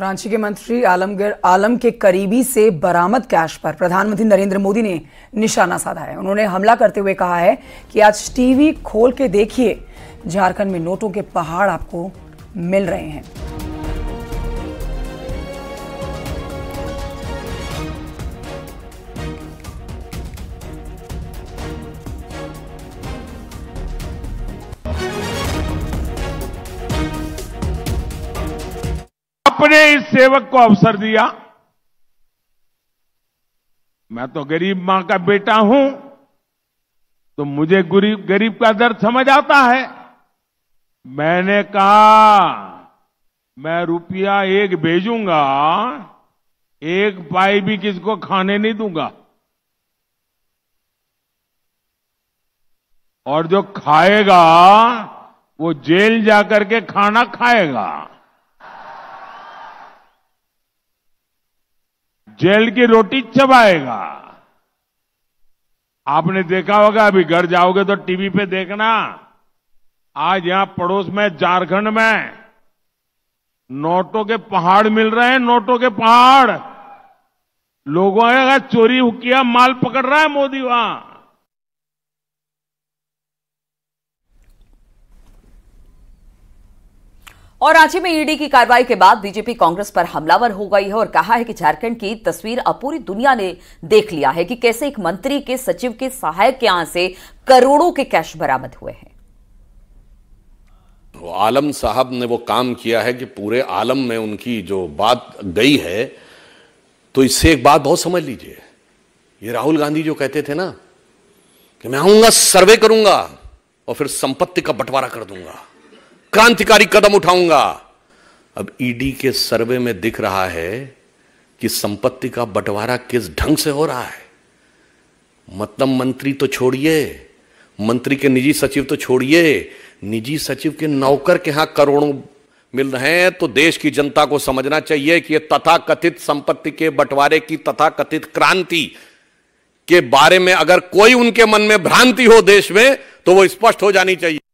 रांची के मंत्री आलमगर आलम के करीबी से बरामद कैश पर प्रधानमंत्री नरेंद्र मोदी ने निशाना साधा है उन्होंने हमला करते हुए कहा है कि आज टीवी खोल के देखिए झारखंड में नोटों के पहाड़ आपको मिल रहे हैं आपने इस सेवक को अवसर दिया मैं तो गरीब मां का बेटा हूं तो मुझे गरीब गरीब का दर्द समझ आता है मैंने कहा मैं रुपया एक भेजूंगा एक पाई भी किसको खाने नहीं दूंगा और जो खाएगा वो जेल जाकर के खाना खाएगा जेल की रोटी चबाएगा आपने देखा होगा अभी घर जाओगे तो टीवी पे देखना आज यहां पड़ोस में झारखंड में नोटों के पहाड़ मिल रहे हैं नोटों के पहाड़ लोगों ने चोरी किया माल पकड़ रहा है मोदी वहां और रांची में ईडी की कार्रवाई के बाद बीजेपी कांग्रेस पर हमलावर हो गई है और कहा है कि झारखंड की तस्वीर अब पूरी दुनिया ने देख लिया है कि कैसे एक मंत्री के सचिव के सहायक के यहां से करोड़ों के कैश बरामद हुए हैं आलम साहब ने वो काम किया है कि पूरे आलम में उनकी जो बात गई है तो इससे एक बात बहुत समझ लीजिए ये राहुल गांधी जो कहते थे ना कि मैं आऊंगा सर्वे करूंगा और फिर संपत्ति का बंटवारा कर दूंगा क्रांतिकारी कदम उठाऊंगा अब ईडी e के सर्वे में दिख रहा है कि संपत्ति का बंटवारा किस ढंग से हो रहा है मतलब मंत्री तो छोड़िए मंत्री के निजी सचिव तो छोड़िए निजी सचिव के नौकर के यहां करोड़ों मिल रहे हैं तो देश की जनता को समझना चाहिए कि यह तथाकथित संपत्ति के बंटवारे की तथाकथित क्रांति के बारे में अगर कोई उनके मन में भ्रांति हो देश में तो वो स्पष्ट हो जानी चाहिए